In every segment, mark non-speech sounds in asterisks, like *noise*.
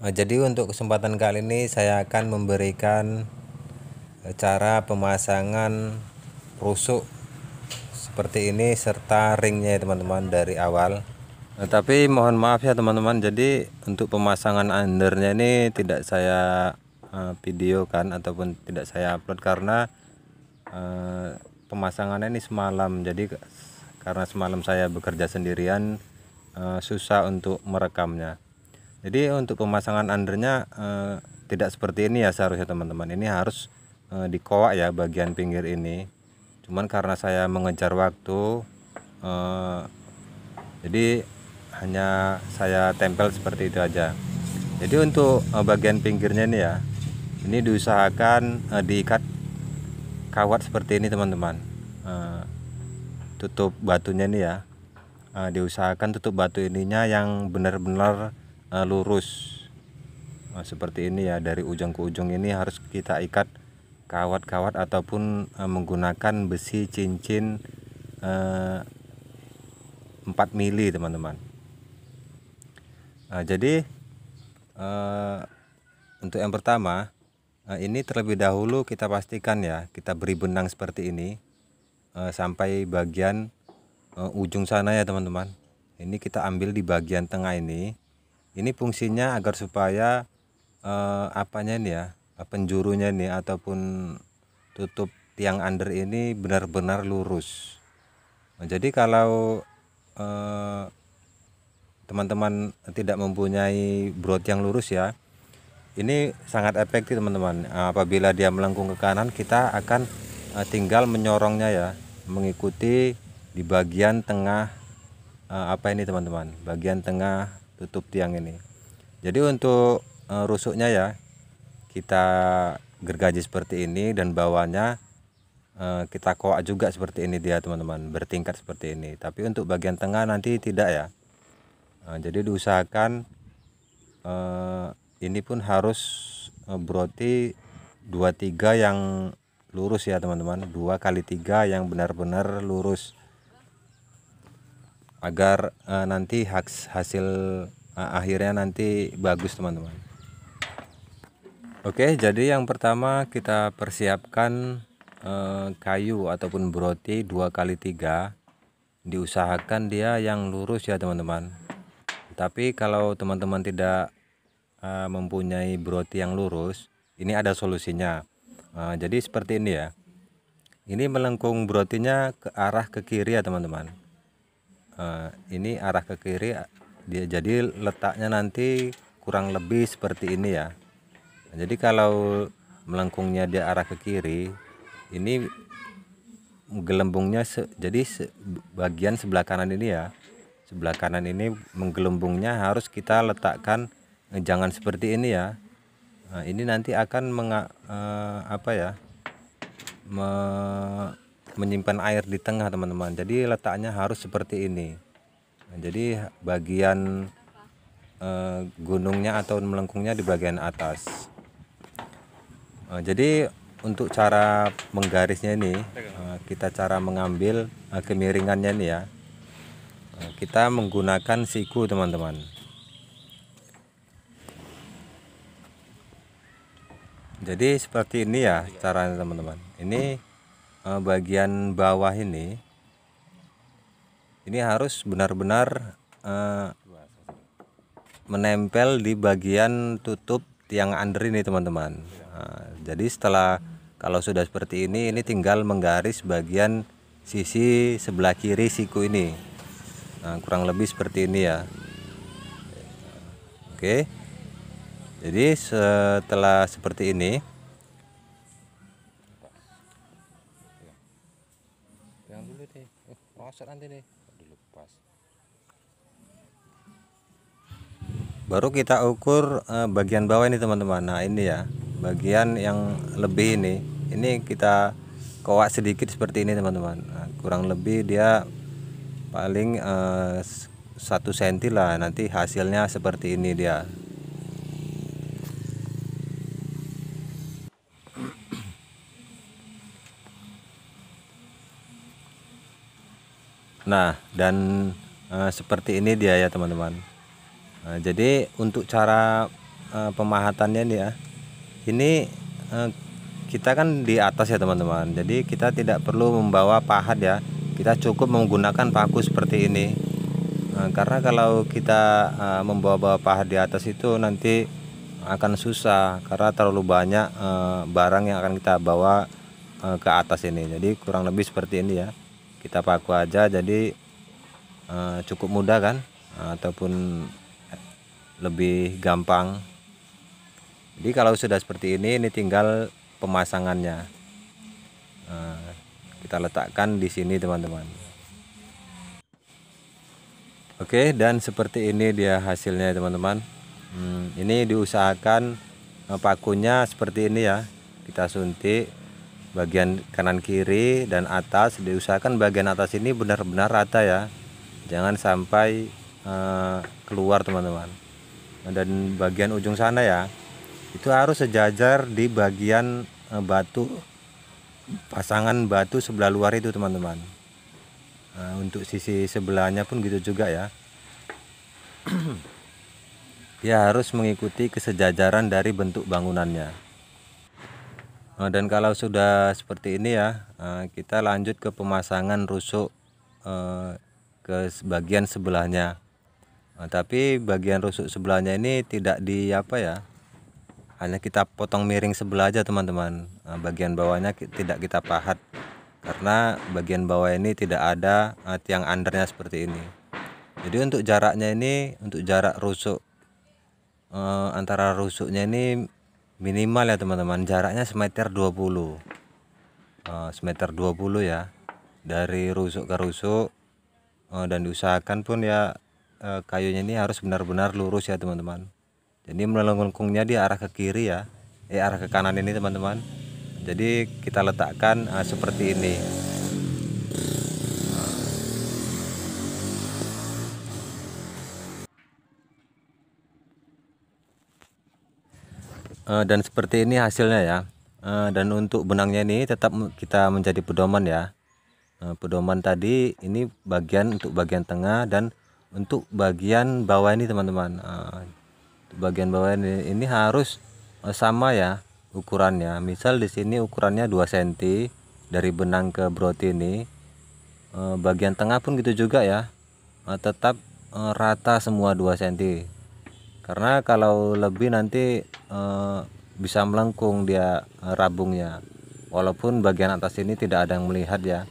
Nah, jadi untuk kesempatan kali ini saya akan memberikan eh, cara pemasangan rusuk seperti ini serta ringnya ya teman-teman dari awal nah, tapi mohon maaf ya teman-teman jadi untuk pemasangan undernya ini tidak saya uh, videokan ataupun tidak saya upload karena uh, pemasangannya ini semalam jadi karena semalam saya bekerja sendirian uh, susah untuk merekamnya jadi untuk pemasangan undernya eh, tidak seperti ini ya seharusnya teman-teman ini harus eh, dikowak ya bagian pinggir ini cuman karena saya mengejar waktu eh, jadi hanya saya tempel seperti itu aja jadi untuk eh, bagian pinggirnya ini ya ini diusahakan eh, diikat kawat seperti ini teman-teman eh, tutup batunya ini ya eh, diusahakan tutup batu ininya yang benar-benar uh, lurus nah, seperti ini ya dari ujung ke ujung ini harus kita ikat kawat-kawat ataupun uh, menggunakan besi cincin uh, eh, 4 mili teman-teman nah, jadi uh, untuk yang pertama uh, ini terlebih dahulu kita pastikan ya kita beri benang seperti ini uh, sampai bagian uh, ujung sana ya teman-teman ini kita ambil di bagian tengah ini ini fungsinya agar supaya eh, apanya ini ya penjurunya ini ataupun tutup tiang under ini benar-benar lurus nah, jadi kalau eh, teman-teman eh, tidak mempunyai brot yang lurus ya ini sangat efektif teman-teman nah, apabila dia melengkung ke kanan kita akan eh, tinggal menyorongnya ya mengikuti di bagian tengah eh, apa ini teman-teman bagian tengah tutup tiang ini jadi untuk eh, rusuknya ya kita gergaji seperti ini dan bawahnya eh, kita koak juga seperti ini dia teman-teman bertingkat seperti ini tapi untuk bagian tengah nanti tidak ya eh, jadi diusahakan ini pun harus broti berarti 23 yang lurus ya teman-teman dua kali tiga yang benar-benar lurus agar uh, nanti hasil uh, akhirnya nanti bagus teman-teman Oke jadi yang pertama kita persiapkan uh, kayu ataupun broti 2 kali 3 diusahakan dia yang lurus ya teman-teman tapi kalau teman-teman tidak uh, mempunyai broti yang lurus ini ada solusinya uh, jadi seperti ini ya ini melengkung brotinya ke arah ke kiri ya teman-teman Eh, ini arah ke kiri dia jadi letaknya nanti kurang lebih seperti ini ya nah, jadi kalau melengkungnya dia arah ke kiri ini gelembungnya se, jadi se, bagian sebelah kanan ini ya sebelah kanan ini menggelembungnya harus kita letakkan eh, jangan seperti ini ya nah, ini nanti akan menga, eh, apa ya me, menyimpan air di tengah teman-teman jadi letaknya harus seperti ini nah, jadi bagian eh, gunungnya atau melengkungnya di bagian atas nah, jadi untuk cara menggarisnya ini eh, kita cara mengambil eh, kemiringannya ini ya eh, kita menggunakan siku teman-teman jadi seperti ini ya caranya teman-teman ini Eh, bagian bawah ini ini harus benar-benar eh, menempel di bagian tutup tiang under ini teman-teman eh, jadi setelah kalau sudah seperti ini ini tinggal menggaris bagian sisi sebelah kiri siku ini nah, kurang lebih seperti ini ya oke jadi setelah seperti ini masuk nanti nih dilepas baru kita ukur eh, bagian bawah ini teman-teman nah ini ya bagian yang lebih ini ini kita kowak sedikit seperti ini teman-teman nah, kurang lebih dia paling eh, satu senti lah nanti hasilnya seperti ini dia nah dan uh, seperti ini dia ya teman-teman nah, jadi untuk cara uh, pemahatannya ya, ini uh, kita kan di atas ya teman-teman jadi kita tidak perlu membawa pahat ya kita cukup menggunakan paku seperti ini nah, karena kalau kita uh, membawa-bawa pahat di atas itu nanti akan susah karena terlalu banyak uh, barang yang akan kita bawa uh, ke atas ini jadi kurang lebih seperti ini ya kita paku aja jadi uh, cukup mudah kan ataupun lebih gampang jadi kalau sudah seperti ini ini tinggal pemasangannya eh, kita letakkan di sini teman-teman Oke dan seperti ini dia hasilnya teman-teman hmm, ini diusahakan eh, pakunya seperti ini ya kita suntik bagian kanan kiri dan atas diusahakan bagian atas ini benar-benar rata ya jangan sampai uh, keluar teman-teman dan bagian ujung sana ya itu harus sejajar di bagian eh, batu pasangan batu sebelah luar itu teman-teman nah, untuk sisi sebelahnya pun gitu juga ya ya *clears throat* harus mengikuti kesejajaran dari bentuk bangunannya Oh, dan kalau sudah seperti ini ya eh, kita lanjut ke pemasangan rusuk eh, ke bagian sebelahnya nah, tapi bagian rusuk sebelahnya ini tidak di apa ya hanya kita potong miring sebelah aja teman-teman nah, bagian bawahnya tidak kita pahat karena bagian bawah ini tidak ada tiang undernya seperti ini jadi untuk jaraknya ini untuk jarak rusuk antara rusuknya ini minimal ya teman-teman jaraknya semeter 20 uh, eh, semeter 20 ya dari rusuk ke rusuk uh, dan diusahakan pun ya uh, kayunya ini harus benar-benar lurus ya teman-teman jadi melengkungnya di arah ke kiri ya eh arah ke kanan ini teman-teman jadi kita letakkan uh, seperti ini Eh, dan seperti ini hasilnya ya eh, dan untuk benangnya ini tetap kita menjadi pedoman ya eh, pedoman tadi ini bagian untuk bagian tengah dan untuk bagian bawah ini teman-teman bagian bawah ini, ini harus sama ya ukurannya misal di sini ukurannya 2 cm dari benang ke brot ini bagian tengah pun gitu juga ya tetap rata semua 2 cm karena kalau lebih nanti Eh, bisa melengkung dia eh, rabungnya walaupun bagian atas ini tidak ada yang melihat ya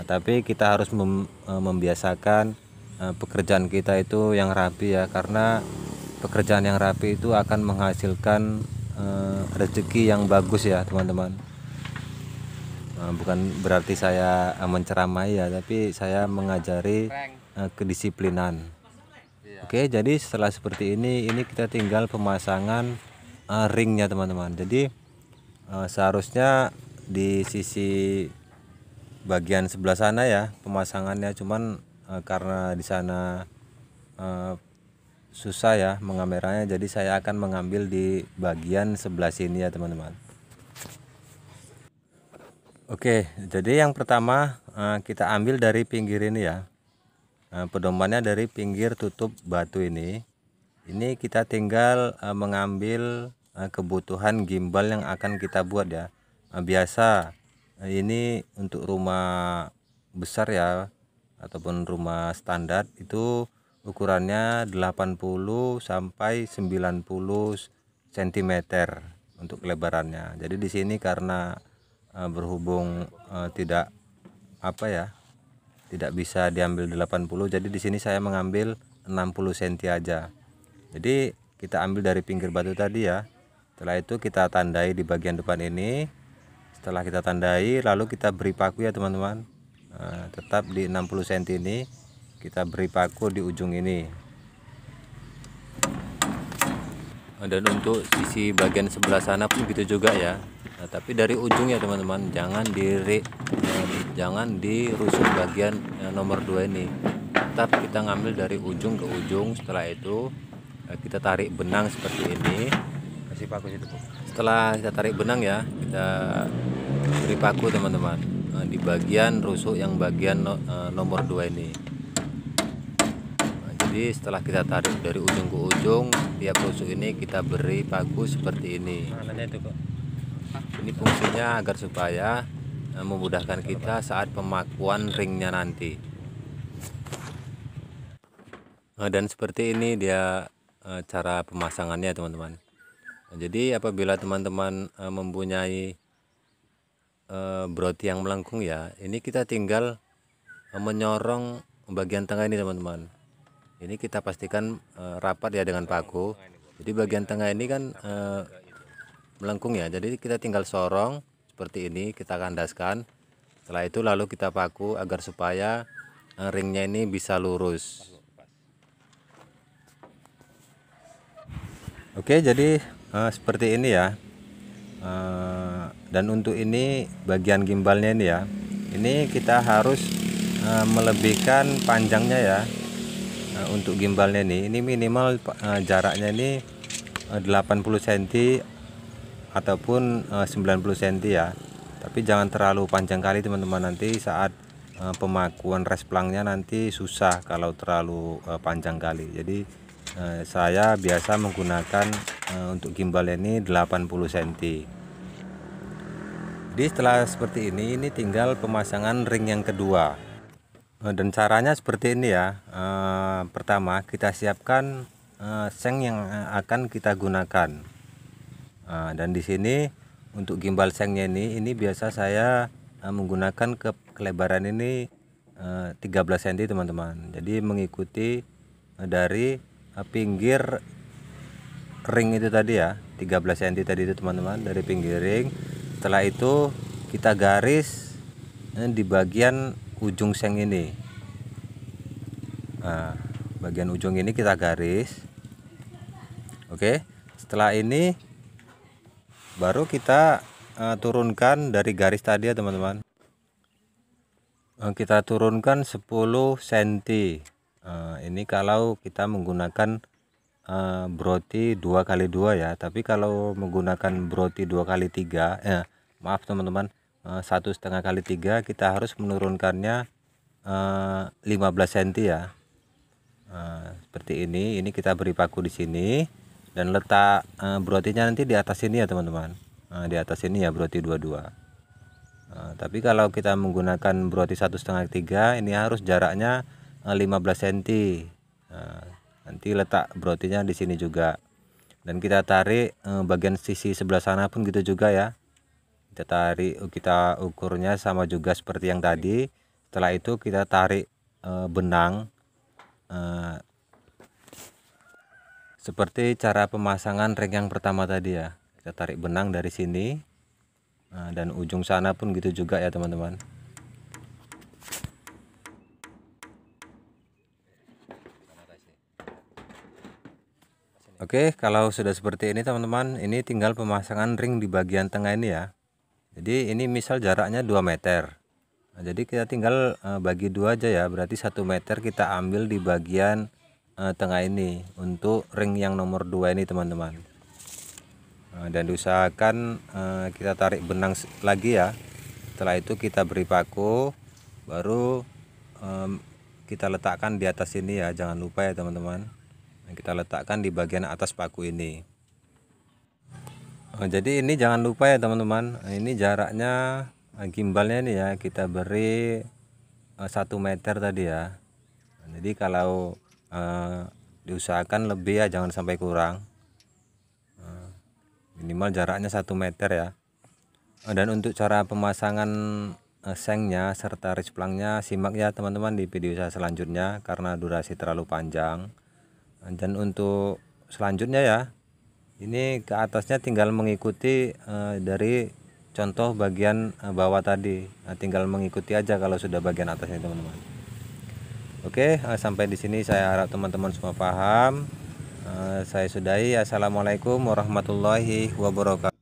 nah, tapi kita harus mem, eh, membiasakan eh, pekerjaan kita itu yang rapi ya karena pekerjaan yang rapi itu akan menghasilkan eh, rezeki yang bagus ya teman-teman nah, bukan berarti saya menceramai ya tapi saya mengajari eh, kedisiplinan iya. Oke, jadi setelah seperti ini, ini kita tinggal pemasangan uh, ringnya teman-teman jadi uh, seharusnya di sisi bagian sebelah sana ya pemasangannya cuman uh, karena di sana uh, susah ya mengameranya jadi saya akan mengambil di bagian sebelah sini ya teman-teman Oke jadi yang pertama uh, kita ambil dari pinggir ini ya uh, pedomannya dari pinggir tutup batu ini ini kita tinggal mengambil Eh, kebutuhan gimbal yang akan kita buat ya eh, biasa eh, ini untuk rumah besar ya ataupun rumah standar itu ukurannya 80 sampai 90 cm untuk lebarannya jadi di sini karena berhubung tidak apa ya tidak bisa diambil 80 jadi di sini saya mengambil 60 cm aja jadi kita ambil dari pinggir batu tadi ya setelah itu kita tandai di bagian depan ini setelah kita tandai lalu kita beri paku ya teman-teman nah, tetap di 60 cm ini kita beri paku di ujung ini dan untuk sisi bagian sebelah sana pun gitu juga ya nah, tapi dari ujung ya teman-teman jangan diri eh, jangan di rusuk bagian eh, nomor 2 ini tetap kita ngambil dari ujung ke ujung setelah itu kita tarik benang seperti ini si paku itu setelah kita tarik benang ya kita beri paku teman-teman nah, di bagian rusuk yang bagian eh, nomor 2 ini nah, jadi setelah kita tarik dari ujung ke ujung tiap rusuk ini kita beri paku seperti ini ini fungsinya agar supaya eh, memudahkan kita saat pemakuan ringnya nanti nah, dan seperti ini dia eh, cara pemasangannya teman-teman jadi apabila teman-teman e, mempunyai e, eh, broti yang melengkung ya, ini kita tinggal e, menyorong bagian tengah ini teman-teman. Ini kita pastikan e, rapat ya dengan paku. Jadi bagian tengah ini kan e, melengkung ya. Jadi kita tinggal sorong seperti ini, kita kandaskan. Setelah itu lalu kita paku agar supaya ringnya ini bisa lurus. Oke, jadi Eh, seperti ini ya eh, dan untuk ini bagian gimbalnya ini ya ini kita harus eh, melebihkan panjangnya ya untuk gimbalnya ini ini minimal jaraknya ini uh, 80 cm ataupun uh, 90 cm ya tapi jangan terlalu panjang kali teman-teman nanti saat uh, pemakuan resplangnya nanti susah kalau terlalu panjang kali jadi Eh, saya biasa menggunakan eh, untuk gimbal ini 80 cm jadi setelah seperti ini ini tinggal pemasangan ring yang kedua eh, dan caranya seperti ini ya pertama kita siapkan seng yang akan kita gunakan dan di sini untuk gimbal sengnya ini ini biasa saya menggunakan ke kelebaran ini 13 cm teman-teman jadi mengikuti dari Nah, pinggir ring itu tadi ya 13 cm tadi itu teman-teman dari pinggir ring setelah itu kita garis eh, di bagian ujung seng ini nah, bagian ujung ini kita garis oke setelah ini baru kita uh, turunkan dari garis tadi ya teman-teman eh, kita turunkan 10 cm Eh, ini kalau kita menggunakan uh, broti dua kali dua ya tapi kalau menggunakan broti dua kali tiga, eh, maaf teman-teman eh, satu setengah kali tiga kita harus menurunkannya uh, 15 cm ya uh, seperti ini ini kita beri paku di sini dan letak uh, brotinya nanti di atas sini ya teman-teman uh, di atas sini ya broti dua Uh, tapi kalau kita menggunakan broti satu setengah tiga ini harus jaraknya 15 cm nah, nanti letak brotinya di sini juga dan kita tarik eh, bagian sisi sebelah sana pun gitu juga ya kita tarik oh, kita ukurnya sama juga seperti yang tadi setelah itu kita tarik eh, benang eh, seperti cara pemasangan ring yang pertama tadi ya kita tarik benang dari sini nah, dan ujung sana pun gitu juga ya teman-teman Oke, kalau sudah seperti ini teman-teman, ini tinggal pemasangan ring di bagian tengah ini ya. Jadi ini misal jaraknya 2 meter. Nah, jadi kita tinggal uh, bagi dua aja ya, berarti 1 meter kita ambil di bagian uh, tengah ini untuk ring yang nomor 2 ini teman-teman. Nah, dan usahakan uh, eh, kita tarik benang lagi ya. Setelah itu kita beri paku, baru um, kita letakkan di atas ini ya, jangan lupa ya teman-teman kita letakkan di bagian atas paku ini oh, jadi ini jangan lupa ya teman-teman ini jaraknya eh, gimbalnya nih ya kita beri eh, satu meter tadi ya jadi kalau uh, diusahakan lebih ya jangan sampai kurang minimal jaraknya satu meter ya dan untuk cara pemasangan sengnya serta resplangnya simak ya teman-teman di video saya selanjutnya karena durasi terlalu panjang dan untuk selanjutnya ya ini ke atasnya tinggal mengikuti eh, dari contoh bagian eh, bawah tadi nah, tinggal mengikuti aja kalau sudah bagian atasnya teman-teman oke eh, sampai di sini saya harap teman-teman semua paham eh, saya sudahi assalamualaikum warahmatullahi wabarakatuh